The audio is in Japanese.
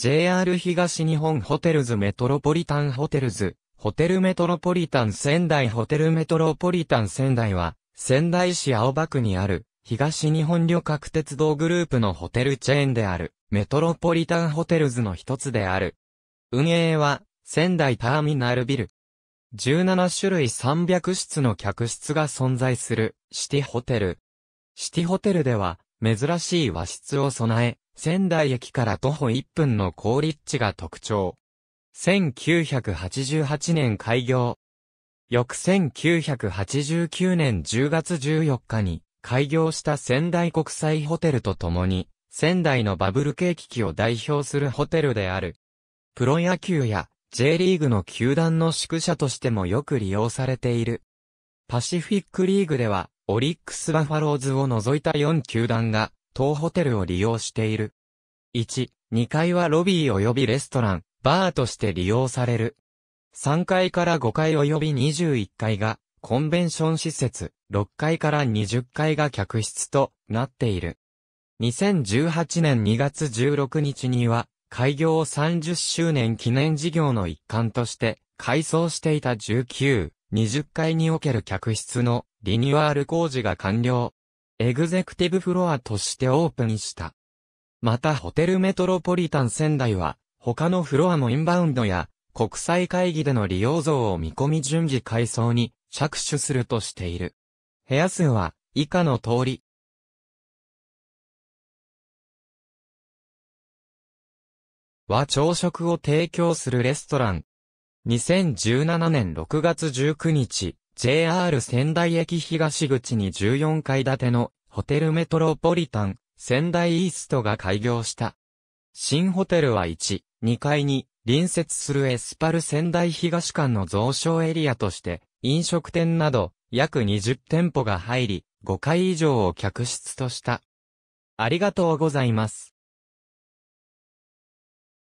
JR 東日本ホテルズメトロポリタンホテルズ、ホテルメトロポリタン仙台ホテルメトロポリタン仙台は、仙台市青葉区にある、東日本旅客鉄道グループのホテルチェーンである、メトロポリタンホテルズの一つである。運営は、仙台ターミナルビル。17種類300室の客室が存在する、シティホテル。シティホテルでは、珍しい和室を備え、仙台駅から徒歩1分の高立地が特徴。1988年開業。翌1989年10月14日に開業した仙台国際ホテルとともに、仙台のバブル景気機を代表するホテルである。プロ野球や J リーグの球団の宿舎としてもよく利用されている。パシフィックリーグでは、オリックスバファローズを除いた4球団が当ホテルを利用している。1、2階はロビー及びレストラン、バーとして利用される。3階から5階及び21階がコンベンション施設、6階から20階が客室となっている。2018年2月16日には、開業30周年記念事業の一環として、改装していた19、20階における客室のリニューアル工事が完了。エグゼクティブフロアとしてオープンした。またホテルメトロポリタン仙台は、他のフロアのインバウンドや、国際会議での利用増を見込み順次改装に着手するとしている。部屋数は以下の通り。和朝食を提供するレストラン。2017年6月19日、JR 仙台駅東口に14階建てのホテルメトロポリタン仙台イーストが開業した。新ホテルは1、2階に隣接するエスパル仙台東間の増床エリアとして飲食店など約20店舗が入り5階以上を客室とした。ありがとうございます。